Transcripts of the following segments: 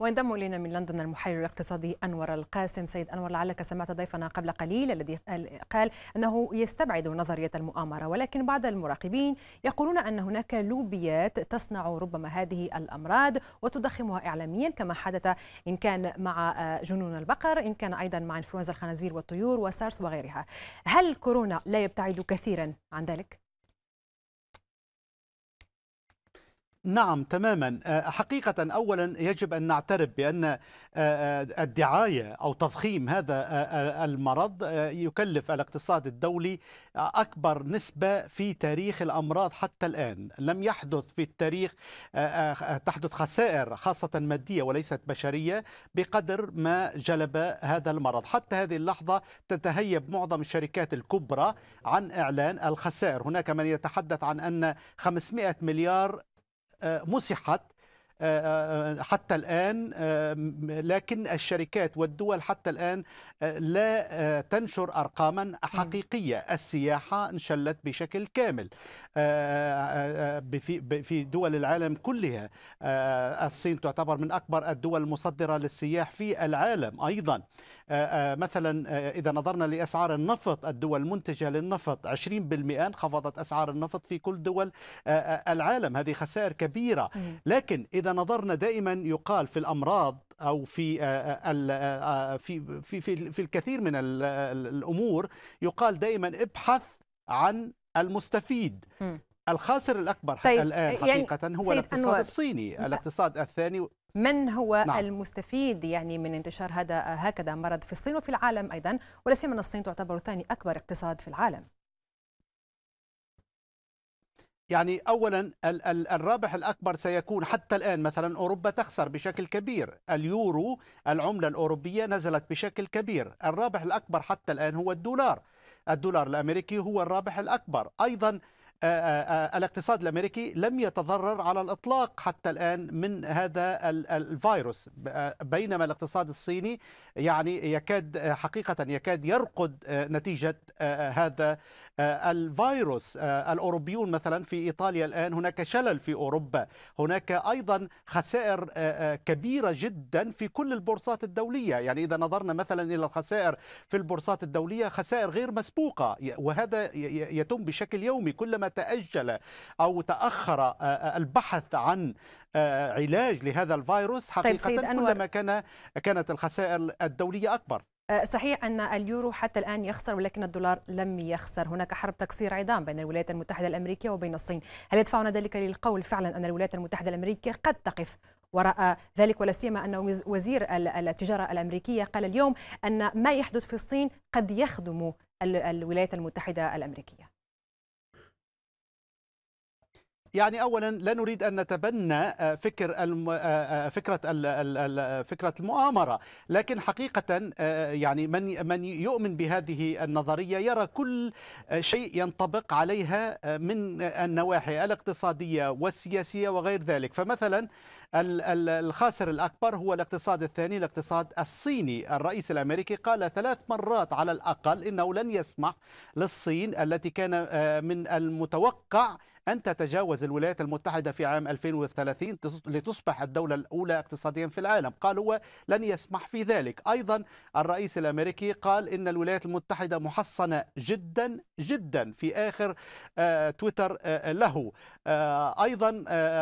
وينضم الينا من لندن المحلل الاقتصادي انور القاسم سيد انور لعلك سمعت ضيفنا قبل قليل الذي قال انه يستبعد نظريه المؤامره ولكن بعض المراقبين يقولون ان هناك لوبيات تصنع ربما هذه الامراض وتضخمها اعلاميا كما حدث ان كان مع جنون البقر ان كان ايضا مع انفلونزا الخنازير والطيور وسارس وغيرها هل كورونا لا يبتعد كثيرا عن ذلك نعم تماما آه، حقيقة أولا يجب أن نعترف بأن آه، آه، الدعاية أو تضخيم هذا المرض يكلف الاقتصاد الدولي أكبر نسبة في تاريخ الأمراض حتى الآن لم يحدث في التاريخ تحدث خسائر خاصة مادية وليست بشرية بقدر ما جلب هذا المرض حتى هذه اللحظة تتهيب معظم الشركات الكبرى عن إعلان الخسائر هناك من يتحدث عن أن 500 مليار آه، مسحت آه، آه، حتى الآن لكن الشركات والدول حتى الآن لا تنشر أرقاما حقيقية السياحة انشلت بشكل كامل في دول العالم كلها الصين تعتبر من أكبر الدول المصدرة للسياح في العالم أيضا آه، آه، مثلا آه، إذا نظرنا لأسعار النفط الدول المنتجة للنفط 20% انخفضت أسعار النفط في كل دول العالم هذه خسائر كبيرة لكن إذا نظرنا دائما يقال في الأمراض او في في في في الكثير من الامور يقال دائما ابحث عن المستفيد الخاسر الاكبر طيب الان يعني حقيقه يعني هو الاقتصاد أنور. الصيني الاقتصاد الثاني من هو نعم. المستفيد يعني من انتشار هذا هكذا مرض في الصين وفي العالم ايضا ولا سيما ان الصين تعتبر ثاني اكبر اقتصاد في العالم يعني اولا الرابح الاكبر سيكون حتى الان مثلا اوروبا تخسر بشكل كبير، اليورو العمله الاوروبيه نزلت بشكل كبير، الرابح الاكبر حتى الان هو الدولار. الدولار الامريكي هو الرابح الاكبر، ايضا آه، آه، آه، الاقتصاد الامريكي لم يتضرر على الاطلاق حتى الان من هذا الفيروس بينما الاقتصاد الصيني يعني يكاد حقيقه يكاد يرقد نتيجه هذا الفيروس الاوروبيون مثلا في ايطاليا الان هناك شلل في اوروبا هناك ايضا خسائر كبيره جدا في كل البورصات الدوليه يعني اذا نظرنا مثلا الى الخسائر في البورصات الدوليه خسائر غير مسبوقه وهذا يتم بشكل يومي كلما تأجل أو تأخر آه، آه، البحث عن آه، علاج لهذا الفيروس طيب، حقيقة طيب كلما كان كانت الخسائر الدولية أكبر صحيح أن اليورو حتى الآن يخسر ولكن الدولار لم يخسر هناك حرب تكسير عظام بين الولايات المتحدة الأمريكية وبين الصين هل يدفعنا ذلك للقول فعلا أن الولايات المتحدة الأمريكية قد تقف وراء ذلك ولا سيما أن وزير التجارة الأمريكية قال اليوم أن ما يحدث في الصين قد يخدم الولايات المتحدة الأمريكية يعني اولا لا نريد ان نتبنى آه، فكر آه، آه، فكره فكره المؤامره لكن حقيقه يعني من من يؤمن بهذه النظريه يرى كل شيء ينطبق عليها من النواحي الاقتصاديه والسياسيه وغير ذلك فمثلا الخاسر الأكبر هو الاقتصاد الثاني الاقتصاد الصيني الرئيس الأمريكي قال ثلاث مرات على الأقل إنه لن يسمح للصين التي كان آه، من المتوقع أن تتجاوز الولايات المتحدة في عام 2030 لتصبح الدولة الأولى اقتصاديا في العالم قال هو لن يسمح في ذلك أيضا الرئيس الأمريكي قال إن الولايات المتحدة محصنة جدا جدا في آخر آه، تويتر آه، له أيضا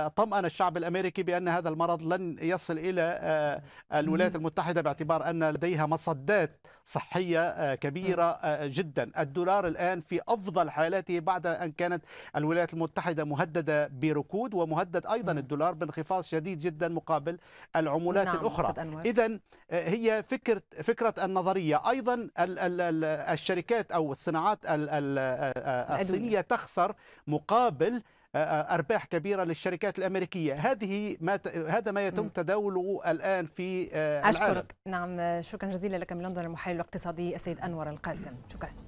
طمأن الشعب الأمريكي بأن هذا هذا المرض لن يصل إلى آه، الولايات المتحدة باعتبار أن لديها مصدات صحية آه، كبيرة آه، جدا الدولار الآن في أفضل حالاته بعد أن كانت الولايات المتحدة مهددة بركود ومهدد أيضا الدولار بانخفاض شديد جدا مقابل العملات نعم الأخرى إذا هي فكرة, فكرة النظرية أيضا الشركات أو الصناعات الصينية تخسر مقابل آه، آه، ارباح كبيره للشركات الامريكيه هذه ما ت... هذا ما يتم تداوله الان في آه، اشكرك نعم شكرا جزيلا لك من لندن المحلل الاقتصادي السيد انور القاسم شكرا